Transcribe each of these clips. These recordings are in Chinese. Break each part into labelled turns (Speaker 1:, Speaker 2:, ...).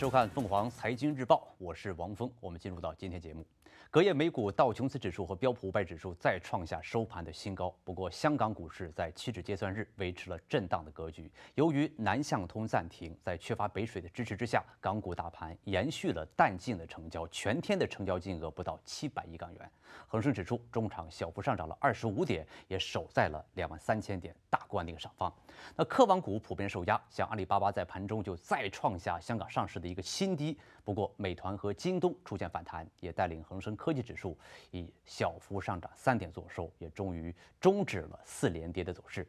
Speaker 1: 收看凤凰财经日报，我是王峰。我们进入到今天节目。隔夜美股道琼斯指数和标普五百指数再创下收盘的新高。不过，香港股市在期指结算日维持了震荡的格局。由于南向通暂停，在缺乏北水的支持之下，港股大盘延续了淡静的成交，全天的成交金额不到七百亿港元。恒生指数中场小幅上涨了二十五点，也守在了两万三千点大关的一个上方。那科网股普遍受压，像阿里巴巴在盘中就再创下香港上市。的一个新低。不过，美团和京东出现反弹，也带领恒生科技指数以小幅上涨三点左右，也终于终止了四连跌的走势。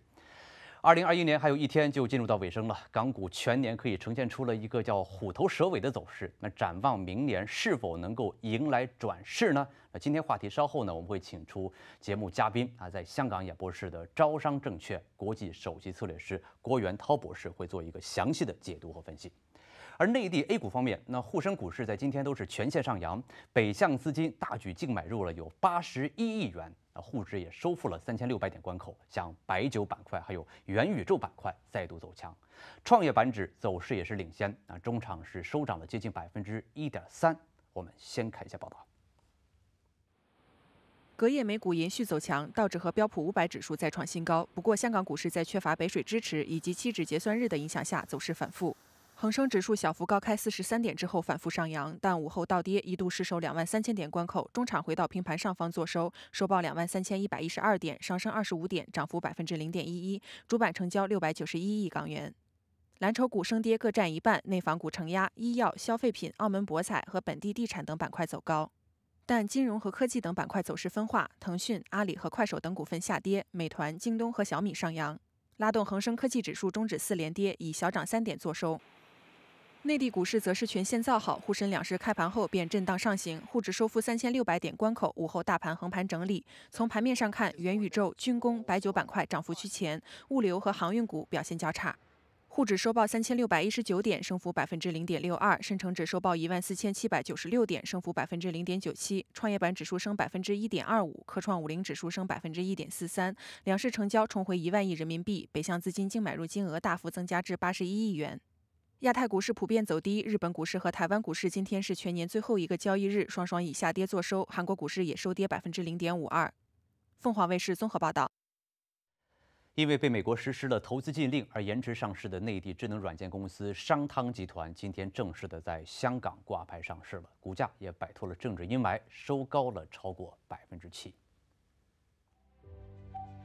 Speaker 1: 二零二一年还有一天就进入到尾声了，港股全年可以呈现出了一个叫“虎头蛇尾”的走势。那展望明年是否能够迎来转势呢？那今天话题稍后呢，我们会请出节目嘉宾啊，在香港演播室的招商证券国际首席策略师郭元涛博士会做一个详细的解读和分析。而内地 A 股方面，那沪深股市在今天都是全线上扬，北向资金大举净买入了有八十一亿元，啊，沪指也收复了三千六百点关口，像白酒板块还有元宇宙板块再度走强，创业板指走势也是领先，啊，中场是收涨了接近百分之一点三。我们先看一下报道，
Speaker 2: 隔夜美股延续走强，道指和标普五百指数再创新高，不过香港股市在缺乏北水支持以及期指结算日的影响下，走势反复。恒生指数小幅高开四十三点之后反复上扬，但午后倒跌一度失守两万三千点关口，中场回到平盘上方做收，收报两万三千一百一十二点，上升二十五点，涨幅百分之零点一一。主板成交六百九十一亿港元，蓝筹股升跌各占一半，内房股承压，医药、消费品、澳门博彩和本地地产等板块走高，但金融和科技等板块走势分化，腾讯、阿里和快手等股份下跌，美团、京东和小米上扬，拉动恒生科技指数终止四连跌，以小涨三点作收。内地股市则是全线造好，沪深两市开盘后便震荡上行，沪指收复三千六百点关口。午后大盘横盘整理。从盘面上看，元宇宙、军工、白酒板块涨幅居前，物流和航运股表现较差。沪指收报三千六百一十九点，升幅百分之零点六二；深成指收报一万四千七百九十六点，升幅百分之零点九七；创业板指数升百分之一点二五，科创五零指数升百分之一点四三。两市成交重回一万亿人民币，北向资金净买入金额大幅增加至八十一亿元。亚太股市普遍走低，日本股市和台湾股市今天是全年最后一个交易日，双双以下跌作收。韩国股市也收跌百分之零点五二。凤凰卫视综合报道：
Speaker 1: 因为被美国实施了投资禁令而延迟上市的内地智能软件公司商汤集团，今天正式的在香港挂牌上市了，股价也摆脱了政治阴霾，收高了超过百分之七。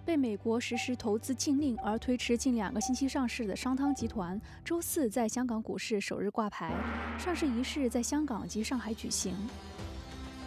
Speaker 3: 被美国实施投资禁令而推迟近两个星期上市的商汤集团，周四在香港股市首日挂牌，上市仪式在香港及上海举行。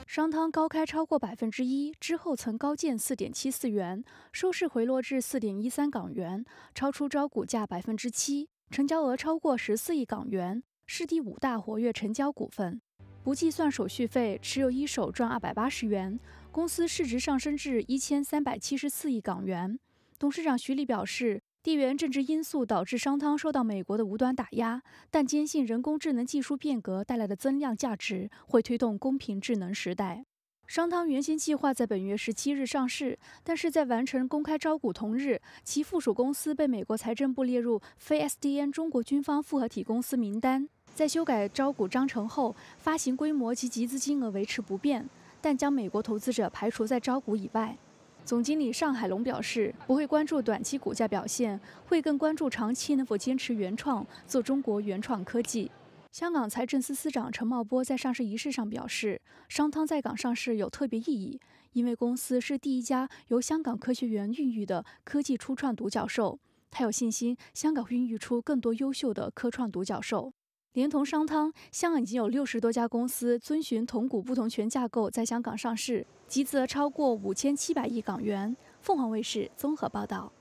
Speaker 3: 商汤高开超过百分之一，之后曾高见四点七四元，收市回落至四点一三港元，超出招股价百分之七，成交额超过十四亿港元，是第五大活跃成交股份。不计算手续费，持有一手赚二百八十元。公司市值上升至一千三百七十四亿港元。董事长徐立表示，地缘政治因素导致商汤受到美国的无端打压，但坚信人工智能技术变革带来的增量价值会推动公平智能时代。商汤原先计划在本月十七日上市，但是在完成公开招股同日，其附属公司被美国财政部列入非 SDN 中国军方复合体公司名单。在修改招股章程后，发行规模及集资金额维持不变。但将美国投资者排除在招股以外。总经理尚海龙表示，不会关注短期股价表现，会更关注长期能否坚持原创，做中国原创科技。香港财政司司长陈茂波在上市仪式上表示，商汤在港上市有特别意义，因为公司是第一家由香港科学园孕育的科技初创独角兽。他有信心，香港孕育出更多优秀的科创独角兽。连同商汤，香港已经有六十多家公司遵循同股不同权架构在香港上市，集资超过五千七百亿港元。凤凰卫视综合报道。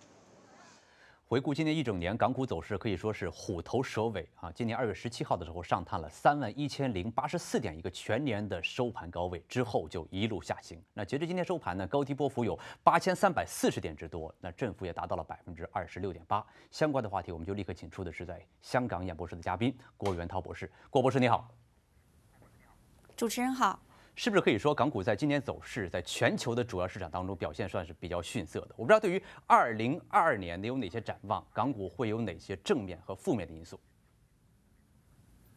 Speaker 1: 回顾今年一整年港股走势，可以说是虎头蛇尾啊！今年二月十七号的时候上探了三万一千零八十四点，一个全年的收盘高位，之后就一路下行。那截至今天收盘呢，高低波幅有八千三百四十点之多，那振幅也达到了百分之二十六点八。相关的话题，我们就立刻请出的是在香港演播室的嘉宾郭元涛博士。郭博士你好，主持人好。是不是可以说港股在今年走势，在全球的主要市场当中表现算是比较逊色的？我不知道对于二零二二年你有哪些展望，港股会有哪些正面和负面的因素？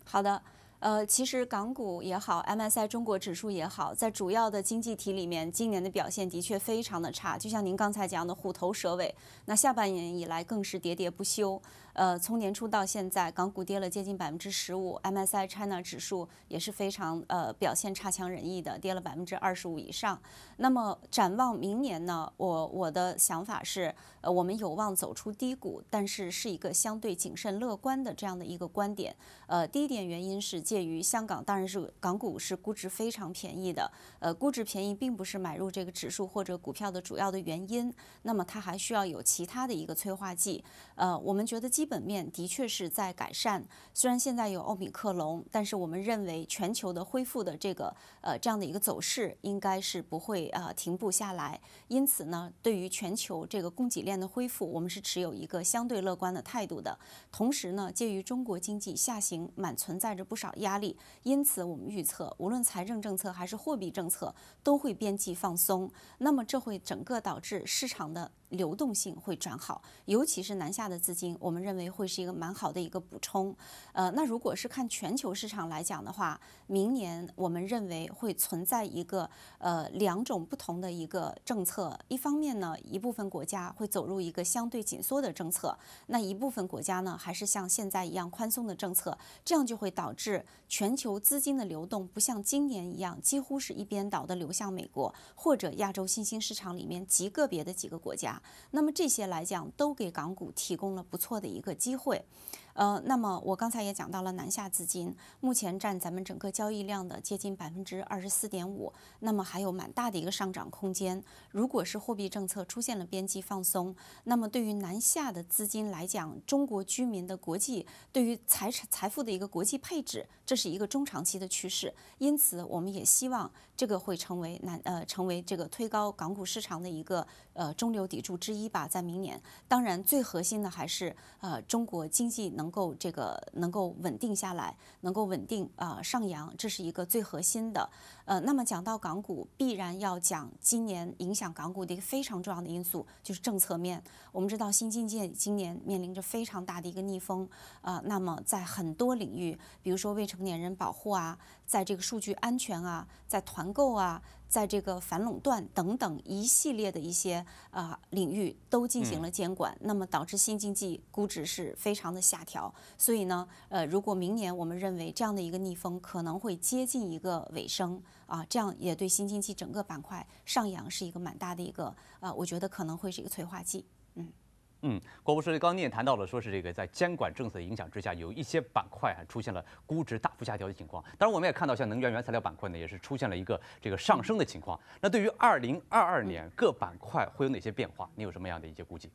Speaker 4: 好的。呃，其实港股也好，MSCI 中国指数也好，在主要的经济体里面，今年的表现的确非常的差。就像您刚才讲的“虎头蛇尾”，那下半年以来更是喋喋不休。呃，从年初到现在，港股跌了接近百分之十五，MSCI China 指数也是非常呃表现差强人意的，跌了百分之二十五以上。那么展望明年呢？我我的想法是，呃，我们有望走出低谷，但是是一个相对谨慎乐观的这样的一个观点。呃，第一点原因是。介于香港，当然是港股是估值非常便宜的。呃，估值便宜并不是买入这个指数或者股票的主要的原因。那么它还需要有其他的一个催化剂。呃，我们觉得基本面的确是在改善。虽然现在有奥米克隆，但是我们认为全球的恢复的这个呃这样的一个走势应该是不会啊停不下来。因此呢，对于全球这个供给链的恢复，我们是持有一个相对乐观的态度的。同时呢，介于中国经济下行，满存在着不少。压力，因此我们预测，无论财政政策还是货币政策，都会边际放松。那么，这会整个导致市场的。流动性会转好，尤其是南下的资金，我们认为会是一个蛮好的一个补充。呃，那如果是看全球市场来讲的话，明年我们认为会存在一个呃两种不同的一个政策。一方面呢，一部分国家会走入一个相对紧缩的政策，那一部分国家呢还是像现在一样宽松的政策，这样就会导致全球资金的流动不像今年一样几乎是一边倒的流向美国或者亚洲新兴市场里面极个别的几个国家。那么这些来讲，都给港股提供了不错的一个机会。呃，那么我刚才也讲到了，南下资金目前占咱们整个交易量的接近百分之二十四点五，那么还有蛮大的一个上涨空间。如果是货币政策出现了边际放松，那么对于南下的资金来讲，中国居民的国际对于财产财富的一个国际配置，这是一个中长期的趋势。因此，我们也希望这个会成为南呃成为这个推高港股市场的一个呃中流砥柱之一吧。在明年，当然最核心的还是呃中国经济能。能够这个能够稳定下来，能够稳定啊上扬，这是一个最核心的。呃，那么讲到港股，必然要讲今年影响港股的一个非常重要的因素就是政策面。我们知道新经济今年面临着非常大的一个逆风呃，那么在很多领域，比如说未成年人保护啊，在这个数据安全啊，在团购啊，在这个反垄断等等一系列的一些啊领域都进行了监管，那么导致新经济估值是非常的下调。所以呢，呃，如果明年我们认为这样的一个逆风可能会接近一个尾声。啊，这样也对新经济整个板块上扬是一个蛮大的一个，呃，我觉得可能会是一个催化剂。嗯，
Speaker 1: 嗯，国富说，刚才你也谈到了，说是这个在监管政策的影响之下，有一些板块啊出现了估值大幅下调的情况。当然，我们也看到像能源原材料板块呢，也是出现了一个这个上升的情况。那对于二零二二年各板块会有哪些变化，你有什么样的一些估计？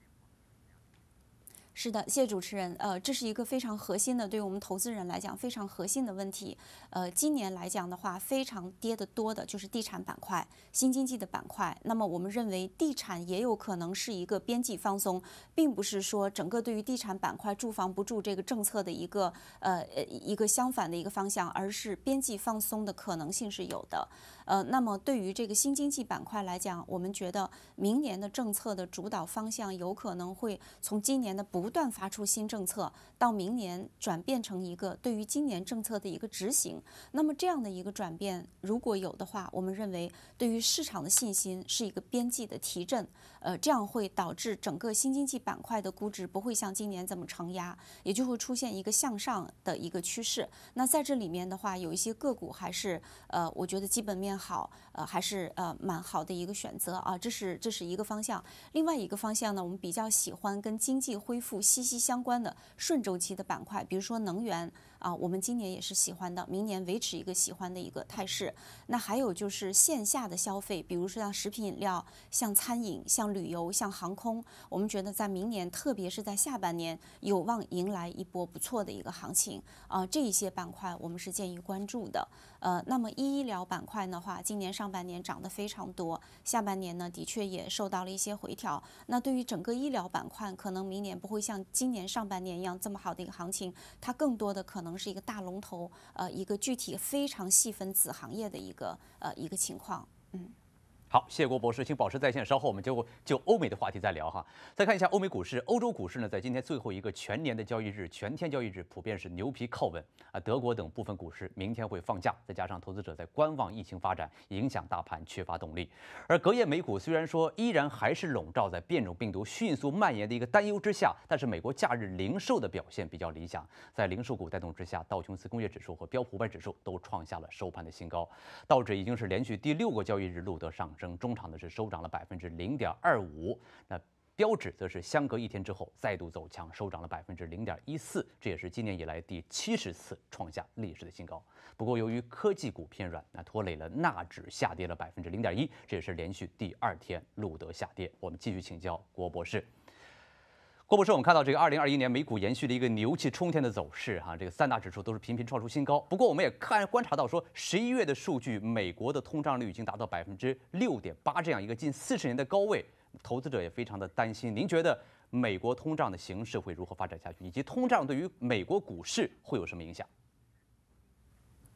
Speaker 4: 是的，谢谢主持人。呃，这是一个非常核心的，对于我们投资人来讲非常核心的问题。呃，今年来讲的话，非常跌得多的就是地产板块、新经济的板块。那么我们认为，地产也有可能是一个边际放松，并不是说整个对于地产板块“住房不住”这个政策的一个呃呃一个相反的一个方向，而是边际放松的可能性是有的。呃，那么对于这个新经济板块来讲，我们觉得明年的政策的主导方向有可能会从今年的不不断发出新政策，到明年转变成一个对于今年政策的一个执行，那么这样的一个转变，如果有的话，我们认为对于市场的信心是一个边际的提振。呃，这样会导致整个新经济板块的估值不会像今年这么承压，也就会出现一个向上的一个趋势。那在这里面的话，有一些个股还是呃，我觉得基本面好，呃，还是呃蛮好的一个选择啊。这是这是一个方向。另外一个方向呢，我们比较喜欢跟经济恢复息息相关的顺周期的板块，比如说能源。啊，我们今年也是喜欢的，明年维持一个喜欢的一个态势。那还有就是线下的消费，比如说像食品饮料、像餐饮、像旅游、像航空，我们觉得在明年，特别是在下半年，有望迎来一波不错的一个行情啊。这一些板块，我们是建议关注的。呃，那么医疗板块的话，今年上半年涨得非常多，下半年呢，的确也受到了一些回调。那对于整个医疗板块，可能明年不会像今年上半年一样这么好的一个行情，它更多的可能是一个大龙头，呃，一个具体非常细分子行业的一个呃一个情况，嗯。
Speaker 1: 好，谢谢郭博士，请保持在线。稍后我们就就欧美的话题再聊哈。再看一下欧美股市，欧洲股市呢在今天最后一个全年的交易日，全天交易日普遍是牛皮靠稳啊。德国等部分股市明天会放假，再加上投资者在观望疫情发展，影响大盘缺乏动力。而隔夜美股虽然说依然还是笼罩在变种病毒迅速蔓延的一个担忧之下，但是美国假日零售的表现比较理想，在零售股带动之下，道琼斯工业指数和标普五百指数都创下了收盘的新高。道指已经是连续第六个交易日录得上。升中场的是收涨了百分之零点二五，那标指则是相隔一天之后再度走强，收涨了百分之零点一四，这也是今年以来第七十次创下历史的新高。不过由于科技股偏软，那拖累了纳指下跌了百分之零点一，这也是连续第二天录得下跌。我们继续请教郭博士。郭博士，我们看到这个二零二一年美股延续了一个牛气冲天的走势，哈，这个三大指数都是频频创出新高。不过，我们也看观察到说，十一月的数据，美国的通胀率已经达到百分之六点八这样一个近四十年的高位，投资者也非常的担心。您觉得美国通胀的形势会如何发展下去？以及通胀对于美国股市会有什么影响？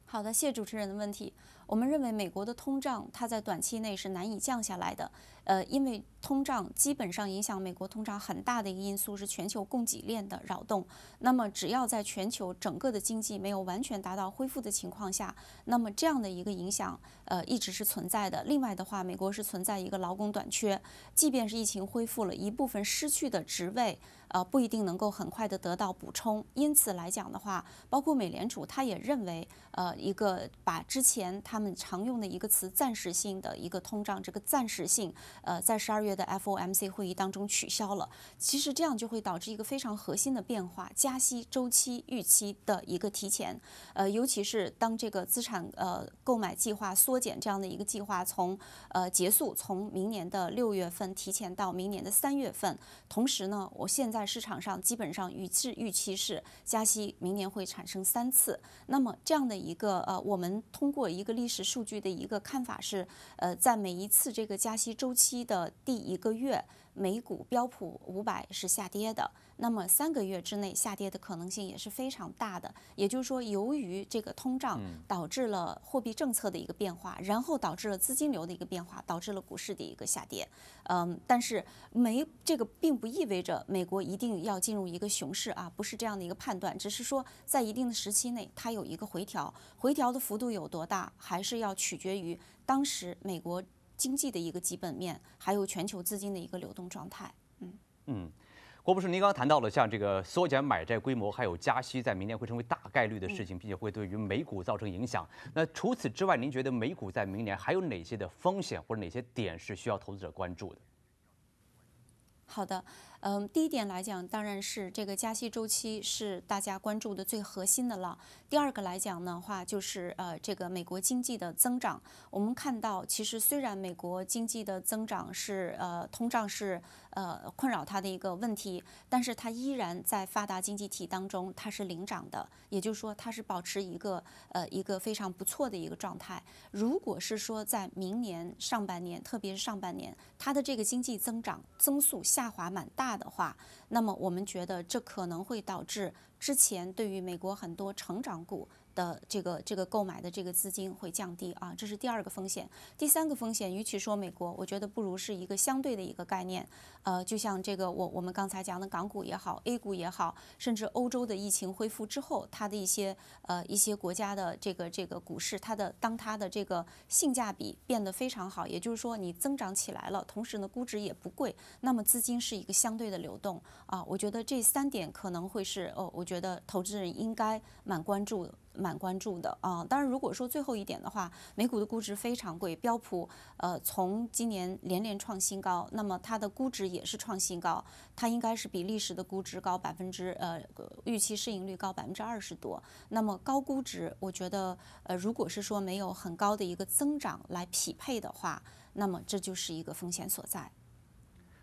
Speaker 4: 好的，谢谢主持人的问题。我们认为美国的通胀，它在短期内是难以降下来的。呃，因为通胀基本上影响美国通胀很大的一个因素是全球供给链的扰动。那么，只要在全球整个的经济没有完全达到恢复的情况下，那么这样的一个影响，呃，一直是存在的。另外的话，美国是存在一个劳工短缺，即便是疫情恢复了一部分失去的职位，呃，不一定能够很快的得到补充。因此来讲的话，包括美联储他也认为，呃，一个把之前。他们常用的一个词“暂时性”的一个通胀，这个暂时性，呃，在十二月的 FOMC 会议当中取消了。其实这样就会导致一个非常核心的变化，加息周期预期的一个提前。呃，尤其是当这个资产呃购买计划缩减这样的一个计划从呃结束，从明年的六月份提前到明年的三月份。同时呢，我现在市场上基本上预示预期是加息明年会产生三次。那么这样的一个呃，我们通过一个例。历史数据的一个看法是，呃，在每一次这个加息周期的第一个月。美股标普五百是下跌的，那么三个月之内下跌的可能性也是非常大的。也就是说，由于这个通胀导致了货币政策的一个变化，然后导致了资金流的一个变化，导致了股市的一个下跌。嗯，但是美这个并不意味着美国一定要进入一个熊市啊，不是这样的一个判断，只是说在一定的时期内它有一个回调，回调的幅度有多大，还是要取决于当时美国。经济的一个基本面，还有全球资金的一个流动状态。嗯
Speaker 1: 嗯，郭博士，您刚刚谈到了像这个缩减买债规模，还有加息，在明年会成为大概率的事情，并且会对于美股造成影响。那除此之外，您觉得美股在明年还有哪些的风险或者哪些点是需要投资者关注的？
Speaker 4: 好的。嗯，第一点来讲，当然是这个加息周期是大家关注的最核心的了。第二个来讲的话，就是呃，这个美国经济的增长，我们看到，其实虽然美国经济的增长是呃，通胀是呃，困扰它的一个问题，但是它依然在发达经济体当中，它是领涨的，也就是说，它是保持一个呃，一个非常不错的一个状态。如果是说在明年上半年，特别是上半年，它的这个经济增长增速下滑蛮大。的话，那么我们觉得这可能会导致之前对于美国很多成长股。的这个这个购买的这个资金会降低啊，这是第二个风险。第三个风险，与其说美国，我觉得不如是一个相对的一个概念。呃，就像这个我我们刚才讲的港股也好，A 股也好，甚至欧洲的疫情恢复之后，它的一些呃一些国家的这个这个股市，它的当它的这个性价比变得非常好，也就是说你增长起来了，同时呢估值也不贵，那么资金是一个相对的流动啊。我觉得这三点可能会是哦，我觉得投资人应该蛮关注的。蛮关注的啊，当然，如果说最后一点的话，美股的估值非常贵，标普呃从今年连连创新高，那么它的估值也是创新高，它应该是比历史的估值高百分之呃预期市盈率高百分之二十多，那么高估值，我觉得呃如果是说没有很高的一个增长来匹配的话，那么这就是一个风险所在。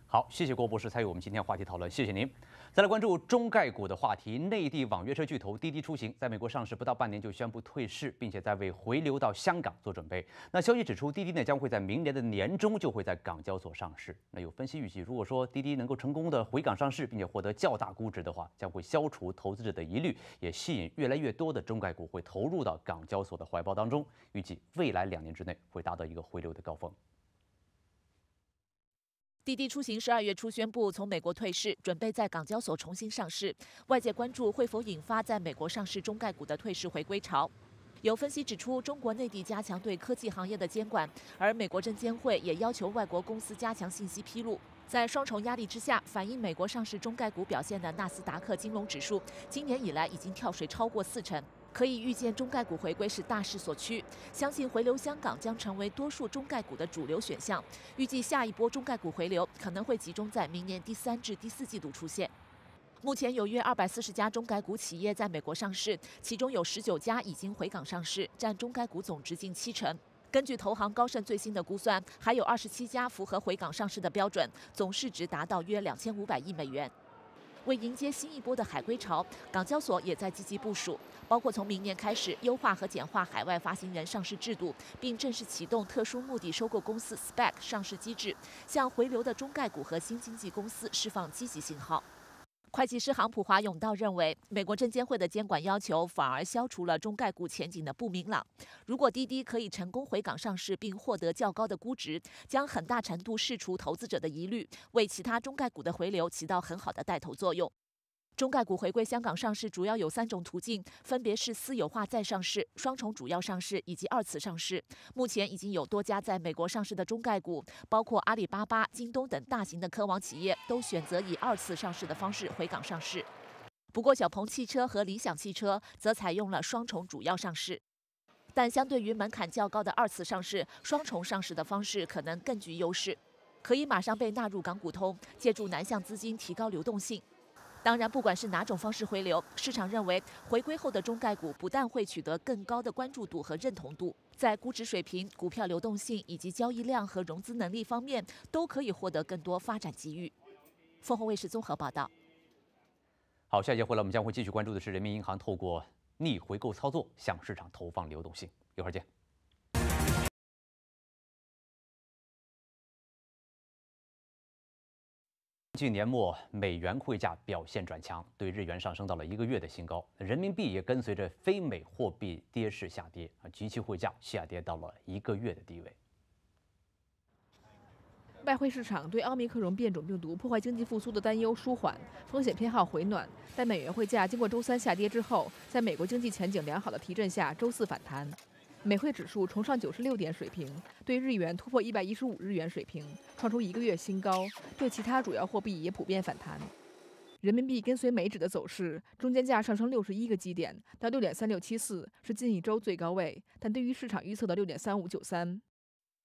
Speaker 1: 好，谢谢郭博士参与我们今天话题讨论，谢谢您。再来关注中概股的话题，内地网约车巨头滴滴出行在美国上市不到半年就宣布退市，并且在为回流到香港做准备。那消息指出，滴滴呢将会在明年的年中就会在港交所上市。那有分析预计，如果说滴滴能够成功的回港上市，并且获得较大估值的话，将会消除投资者的疑虑，也吸引越来越多的中概股会投入到港交所的怀抱当中。预计未来两年之内会达到一个回流的高峰。
Speaker 5: 滴滴出行十二月初宣布从美国退市，准备在港交所重新上市。外界关注会否引发在美国上市中概股的退市回归潮？有分析指出，中国内地加强对科技行业的监管，而美国证监会也要求外国公司加强信息披露。在双重压力之下，反映美国上市中概股表现的纳斯达克金融指数今年以来已经跳水超过四成。可以预见，中概股回归是大势所趋。相信回流香港将成为多数中概股的主流选项。预计下一波中概股回流可能会集中在明年第三至第四季度出现。目前有约二百四十家中概股企业在美国上市，其中有十九家已经回港上市，占中概股总值近七成。根据投行高盛最新的估算，还有二十七家符合回港上市的标准，总市值达到约两千五百亿美元。为迎接新一波的海归潮，港交所也在积极部署，包括从明年开始优化和简化海外发行人上市制度，并正式启动特殊目的收购公司 SPAC 上市机制，向回流的中概股和新经济公司释放积极信号。会计师行普华永道认为，美国证监会的监管要求反而消除了中概股前景的不明朗。如果滴滴可以成功回港上市并获得较高的估值，将很大程度释除投资者的疑虑，为其他中概股的回流起到很好的带头作用。中概股回归香港上市主要有三种途径，分别是私有化再上市、双重主要上市以及二次上市。目前已经有多家在美国上市的中概股，包括阿里巴巴、京东等大型的科网企业，都选择以二次上市的方式回港上市。不过，小鹏汽车和理想汽车则采用了双重主要上市。但相对于门槛较高的二次上市，双重上市的方式可能更具优势，可以马上被纳入港股通，借助南向资金提高流动性。当然，不管是哪种方式回流，市场认为回归后的中概股不但会取得更高的关注度和认同度，在估值水平、股票流动性以及交易量和融资能力方面，都可以获得更多发展机遇。凤凰卫视综合报道。
Speaker 1: 好，下一节回来，我们将会继续关注的是人民银行透过逆回购操作向市场投放流动性。一会儿见。近年末，美元汇价表现转强，对日元上升到了一个月的新高。人民币也跟随着非美货币跌势下跌，啊，及其汇价下跌到了一个月的低位。
Speaker 6: 外汇市场对奥密克戎变种病毒破坏经济复苏的担忧舒缓，风险偏好回暖，但美元汇价经过周三下跌之后，在美国经济前景良好的提振下，周四反弹。美汇指数重上九十六点水平，对日元突破一百一十五日元水平，创出一个月新高。对其他主要货币也普遍反弹。人民币跟随美指的走势，中间价上升六十一个基点到六点三六七四，是近一周最高位，但对于市场预测的六点三五九三，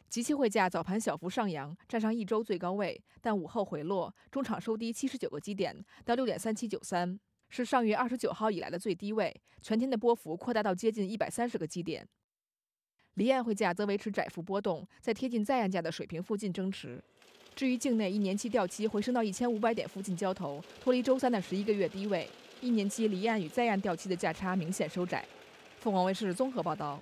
Speaker 6: 即期汇价早盘小幅上扬，站上一周最高位，但午后回落，中场收低七十九个基点到六点三七九三，是上月二十九号以来的最低位。全天的波幅扩大到接近一百三十个基点。离岸汇价则维持窄幅波动，在贴近在岸价的水平附近争持。至于境内一年期掉期回升到一千五百点附近交投，脱离周三的十一个月低位。一年期离岸与在岸掉期的价差明显收窄。凤凰卫视综合报道。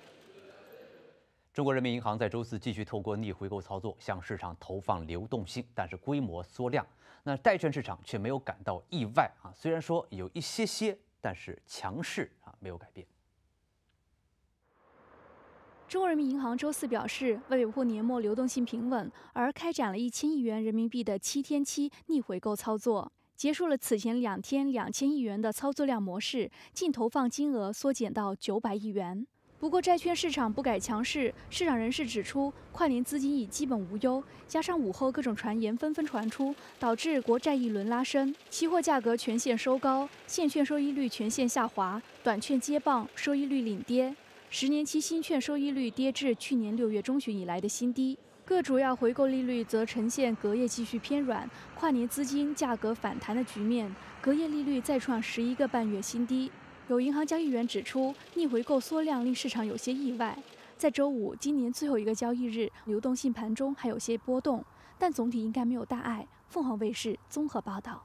Speaker 1: 中国人民银行在周四继续透过逆回购操作向市场投放流动性，但是规模缩量。那债券市场却没有感到意外啊，虽然说有一些些，但是强势啊没有改变。
Speaker 3: 中国人民银行周四表示，为维护年末流动性平稳，而开展了一千亿元人民币的七天期逆回购操作，结束了此前两天两千亿元的操作量模式，净投放金额缩减到九百亿元。不过，债券市场不改强势，市场人士指出，跨年资金已基本无忧。加上午后各种传言纷纷传出，导致国债一轮拉升，期货价格全线收高，现券收益率全线下滑，短券接棒，收益率领跌。十年期新券收益率跌至去年六月中旬以来的新低，各主要回购利率则呈现隔夜继续偏软、跨年资金价格反弹的局面，隔夜利率再创十一个半月新低。有银行交易员指出，逆回购缩量令市场有些意外。在周五，今年最后一个交易日，流动性盘中还有些波动，但总体应该没有大碍。凤凰卫视综合报道。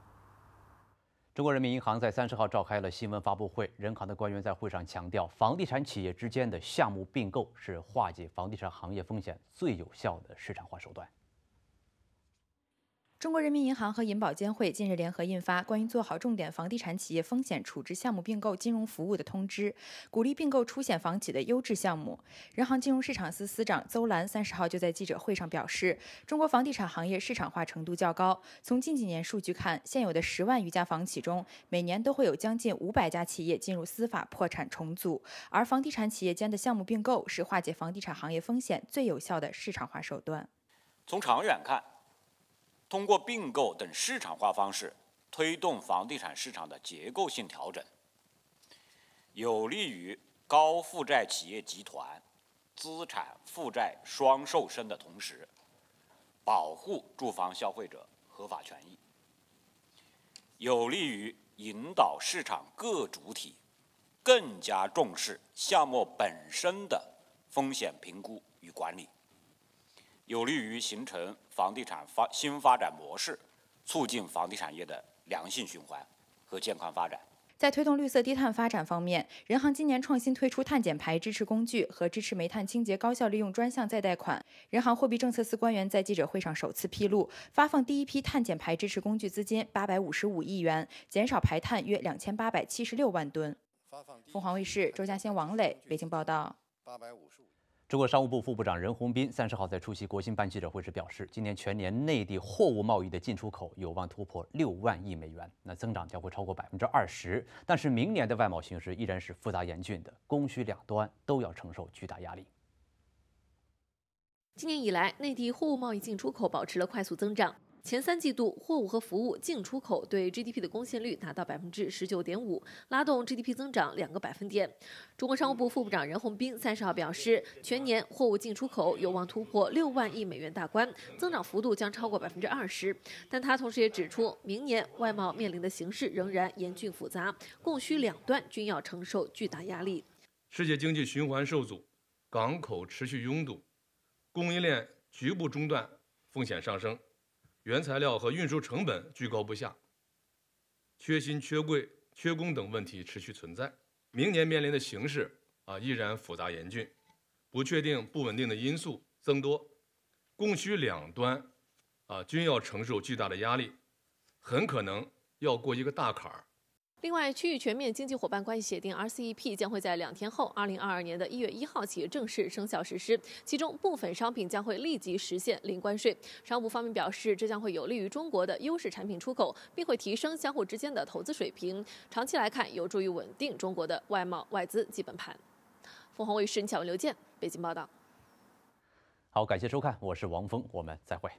Speaker 1: 中国人民银行在三十号召开了新闻发布会，人行的官员在会上强调，房地产企业之间的项目并购是化解房地产行业风险最有效的市场化手段。
Speaker 7: 中国人民银行和银保监会近日联合印发《关于做好重点房地产企业风险处置项目并购金融服务的通知》，鼓励并购出险房企的优质项目。人行金融市场司司长邹兰三十号就在记者会上表示，中国房地产行业市场化程度较高，从近几年数据看，现有的十万余家房企中，每年都会有将近五百家企业进入司法破产重组，而房地产企业间的项目并购是化解房地产行业风险最有效的市场化手段。
Speaker 1: 从长远看。通过并购等市场化方式，推动房地产市场的结构性调整，有利于高负债企业集团资产负债双瘦身的同时，保护住房消费者合法权益，有利于引导市场各主体更加重视项目本身的风险评估与管理。有利于形成房地产发新发展模式，促进房地产业的良性循环和健康发展。
Speaker 7: 在推动绿色低碳发展方面，人行今年创新推出碳减排支持工具和支持煤炭清洁高效利用专项再贷款。人行货币政策司官员在记者会上首次披露，发放第一批碳减排支持工具资金八百五十五亿元，减少排碳约两千八百七十六万吨。凤凰卫视周家先、王磊北京报道。八百五十
Speaker 1: 五。中国商务部副部长任洪斌三十号在出席国新办记者会时表示，今年全年内地货物贸易的进出口有望突破六万亿美元，那增长将会超过百分之二十。但是明年的外贸形势依然是复杂严峻的，供需两端都要承受巨大压力。
Speaker 8: 今年以来，内地货物贸易进出口保持了快速增长。前三季度货物和服务进出口对 GDP 的贡献率达到百分之十九点五，拉动 GDP 增长两个百分点。中国商务部副部长任宏斌三十号表示，全年货物进出口有望突破六万亿美元大关，增长幅度将超过百分之二十。但他同时也指出，明年外贸面临的形势仍然严峻复杂，供需两端均要承受巨大压力。
Speaker 1: 世界经济循环受阻，港口持续拥堵，供应链局部中断，风险上升。原材料和运输成本居高不下，缺芯、缺柜、缺工等问题持续存在。明年面临的形势啊，依然复杂严峻，不确定、不稳定的因素增多，供需两端啊均要承受巨大的压力，很可能要过一个大坎儿。
Speaker 8: 另外，区域全面经济伙伴关系协定 （RCEP） 将会在两天后，二零二二年的一月一号起正式生效实施。其中，部分商品将会立即实现零关税。商务部方面表示，这将会有利于中国的优势产品出口，并会提升相互之间的投资水平。长期来看，有助于稳定中国的外贸外资基本盘。凤凰卫视新闻刘
Speaker 2: 健，北京报道。
Speaker 1: 好，感谢收看，我是王峰，我们再会。